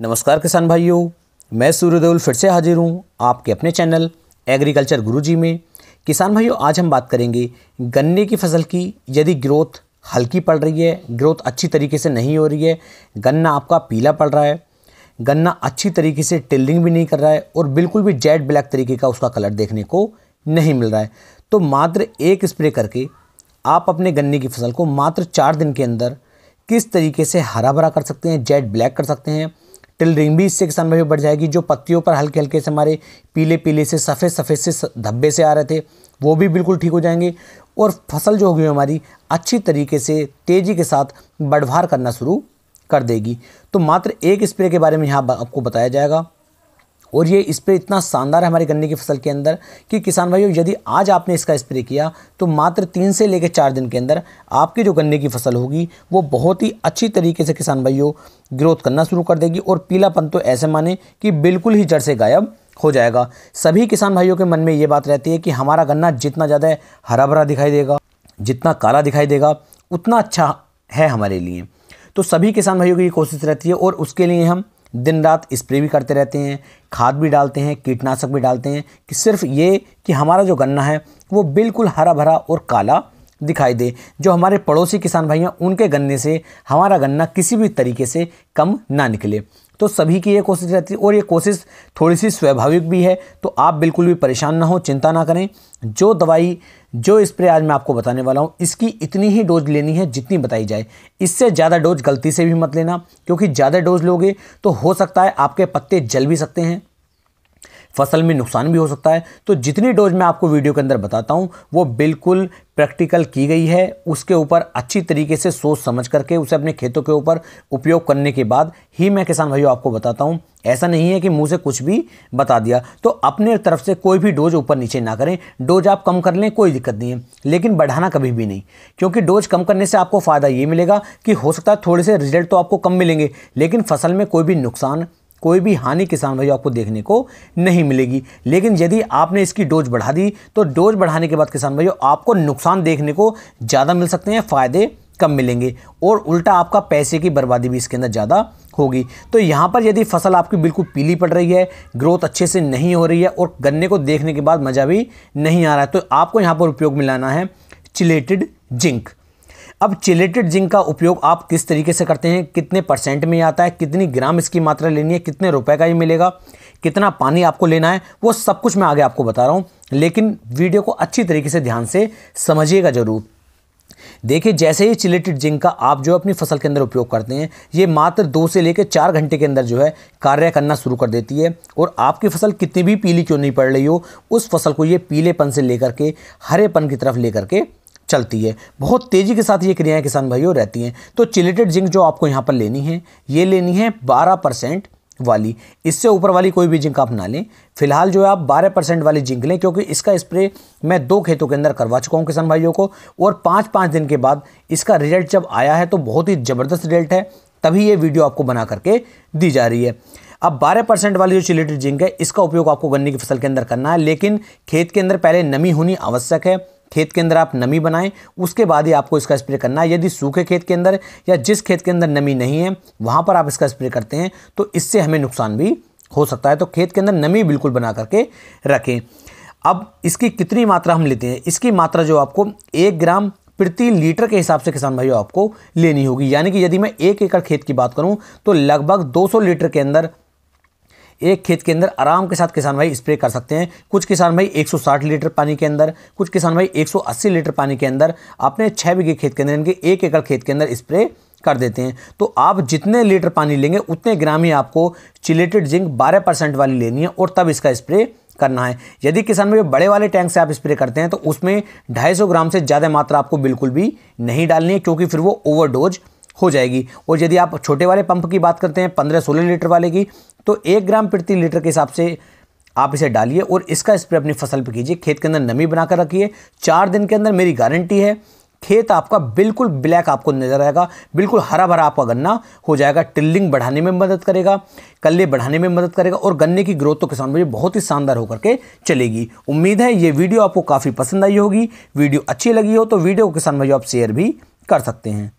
नमस्कार किसान भाइयों मैं सूर्यदेवल फिर से हाजिर हूँ आपके अपने चैनल एग्रीकल्चर गुरुजी में किसान भाइयों आज हम बात करेंगे गन्ने की फसल की यदि ग्रोथ हल्की पड़ रही है ग्रोथ अच्छी तरीके से नहीं हो रही है गन्ना आपका पीला पड़ रहा है गन्ना अच्छी तरीके से टिल्डिंग भी नहीं कर रहा है और बिल्कुल भी जेड ब्लैक तरीके का उसका कलर देखने को नहीं मिल रहा है तो मात्र एक स्प्रे करके आप अपने गन्ने की फसल को मात्र चार दिन के अंदर किस तरीके से हरा भरा कर सकते हैं जेड ब्लैक कर सकते हैं टिल रिंग भी इससे किसान भाई बढ़ जाएगी जो पत्तियों पर हल्के हल्के से हमारे पीले पीले से सफ़ेद सफ़ेद से धब्बे से आ रहे थे वो भी बिल्कुल ठीक हो जाएंगे और फसल जो होगी हमारी अच्छी तरीके से तेज़ी के साथ बढ़वार करना शुरू कर देगी तो मात्र एक स्प्रे के बारे में यहाँ आपको बताया जाएगा और ये स्प्रे इतना शानदार है हमारे गन्ने की फसल के अंदर कि किसान भाइयों यदि आज आपने इसका स्प्रे किया तो मात्र तीन से लेकर चार दिन के अंदर आपकी जो गन्ने की फसल होगी वो बहुत ही अच्छी तरीके से किसान भाइयों ग्रोथ करना शुरू कर देगी और पीलापन तो ऐसे माने कि बिल्कुल ही जड़ से गायब हो जाएगा सभी किसान भाइयों के मन में ये बात रहती है कि हमारा गन्ना जितना ज़्यादा हरा भरा दिखाई देगा जितना काला दिखाई देगा उतना अच्छा है हमारे लिए तो सभी किसान भाइयों की कोशिश रहती है और उसके लिए हम दिन रात स्प्रे भी करते रहते हैं खाद भी डालते हैं कीटनाशक भी डालते हैं कि सिर्फ ये कि हमारा जो गन्ना है वो बिल्कुल हरा भरा और काला दिखाई दे जो हमारे पड़ोसी किसान भाई हैं उनके गन्ने से हमारा गन्ना किसी भी तरीके से कम ना निकले तो सभी की ये कोशिश रहती है और ये कोशिश थोड़ी सी स्वाभाविक भी है तो आप बिल्कुल भी परेशान ना हो चिंता ना करें जो दवाई जो स्प्रे आज मैं आपको बताने वाला हूँ इसकी इतनी ही डोज लेनी है जितनी बताई जाए इससे ज़्यादा डोज गलती से भी मत लेना क्योंकि ज़्यादा डोज लोगे तो हो सकता है आपके पत्ते जल भी सकते हैं फसल में नुकसान भी हो सकता है तो जितनी डोज मैं आपको वीडियो के अंदर बताता हूँ वो बिल्कुल प्रैक्टिकल की गई है उसके ऊपर अच्छी तरीके से सोच समझ करके उसे अपने खेतों के ऊपर उपयोग करने के बाद ही मैं किसान भाइयों आपको बताता हूँ ऐसा नहीं है कि मुंह से कुछ भी बता दिया तो अपने तरफ से कोई भी डोज ऊपर नीचे ना करें डोज आप कम कर लें कोई दिक्कत नहीं है लेकिन बढ़ाना कभी भी नहीं क्योंकि डोज कम करने से आपको फ़ायदा ये मिलेगा कि हो सकता है थोड़े से रिजल्ट तो आपको कम मिलेंगे लेकिन फसल में कोई भी नुकसान कोई भी हानि किसान भाइयों आपको देखने को नहीं मिलेगी लेकिन यदि आपने इसकी डोज बढ़ा दी तो डोज बढ़ाने के बाद किसान भाइयों आपको नुकसान देखने को ज़्यादा मिल सकते हैं फ़ायदे कम मिलेंगे और उल्टा आपका पैसे की बर्बादी भी इसके अंदर ज़्यादा होगी तो यहाँ पर यदि फसल आपकी बिल्कुल पीली पड़ रही है ग्रोथ अच्छे से नहीं हो रही है और गन्ने को देखने के बाद मज़ा भी नहीं आ रहा है तो आपको यहाँ पर उपयोग में लाना है चिलेटेड जिंक अब चिलेटेड जिंक का उपयोग आप किस तरीके से करते हैं कितने परसेंट में आता है कितनी ग्राम इसकी मात्रा लेनी है कितने रुपए का ये मिलेगा कितना पानी आपको लेना है वो सब कुछ मैं आगे आपको बता रहा हूँ लेकिन वीडियो को अच्छी तरीके से ध्यान से समझिएगा ज़रूर देखिए जैसे ही चिलेटेड जिंक का आप जो अपनी फसल के अंदर उपयोग करते हैं ये मात्र दो से लेकर चार घंटे के अंदर जो है कार्य करना शुरू कर देती है और आपकी फसल कितनी भी पीली क्यों नहीं पड़ रही हो उस फसल को ये पीलेपन से लेकर के हरेपन की तरफ लेकर के चलती है बहुत तेज़ी के साथ ये क्रियाएँ किसान भाइयों रहती हैं तो चिलेटेड जिंक जो आपको यहाँ पर लेनी है ये लेनी है बारह परसेंट वाली इससे ऊपर वाली कोई भी जिंक आप ना लें फिलहाल जो है आप 12 परसेंट वाली जिंक लें क्योंकि इसका स्प्रे मैं दो खेतों के अंदर करवा चुका हूँ किसान भाइयों को और पाँच पाँच दिन के बाद इसका रिजल्ट जब आया है तो बहुत ही ज़बरदस्त रिजल्ट है तभी ये वीडियो आपको बना करके दी जा रही है अब 12 परसेंट वाली जो चिलेटेड जिंक है इसका उपयोग आपको गन्ने की फसल के अंदर करना है लेकिन खेत के अंदर पहले नमी होनी आवश्यक है खेत के अंदर आप नमी बनाएं उसके बाद ही आपको इसका स्प्रे करना है यदि सूखे खेत के अंदर या जिस खेत के अंदर नमी नहीं है वहाँ पर आप इसका स्प्रे करते हैं तो इससे हमें नुकसान भी हो सकता है तो खेत के अंदर नमी बिल्कुल बना करके रखें अब इसकी कितनी मात्रा हम लेते हैं इसकी मात्रा जो आपको एक ग्राम प्रति लीटर के हिसाब से किसान भाइयों आपको लेनी होगी यानी कि यदि मैं एक एकड़ खेत की बात करूं तो लगभग 200 लीटर के अंदर एक खेत के अंदर आराम के साथ किसान भाई स्प्रे कर सकते हैं कुछ किसान भाई 160 लीटर पानी के अंदर कुछ किसान भाई 180 लीटर पानी के अंदर अपने छः बीघे खेत के अंदर इनके एक एकड़ खेत के अंदर स्प्रे कर देते हैं तो आप जितने लीटर पानी लेंगे उतने ग्राम ही आपको चिलेटेड जिंक बारह परसेंट वाली लेनी है और तब इसका स्प्रे करना है यदि किसान भाई बड़े वाले टैंक से आप स्प्रे करते हैं तो उसमें 250 ग्राम से ज़्यादा मात्रा आपको बिल्कुल भी नहीं डालनी है क्योंकि फिर वो ओवरडोज हो जाएगी और यदि आप छोटे वाले पंप की बात करते हैं पंद्रह सोलह लीटर वाले की तो एक ग्राम प्रति लीटर के हिसाब से आप इसे डालिए और इसका स्प्रे अपनी फसल पर कीजिए खेत के अंदर नमी बनाकर रखिए चार दिन के अंदर मेरी गारंटी है खेत आपका बिल्कुल ब्लैक आपको नजर आएगा बिल्कुल हरा भरा आपका गन्ना हो जाएगा टिल्लिंग बढ़ाने में मदद करेगा कल्ले बढ़ाने में मदद करेगा और गन्ने की ग्रोथ तो किसान मुझे बहुत ही शानदार होकर के चलेगी उम्मीद है ये वीडियो आपको काफ़ी पसंद आई होगी वीडियो अच्छी लगी हो तो वीडियो को किसान भाई आप शेयर भी कर सकते हैं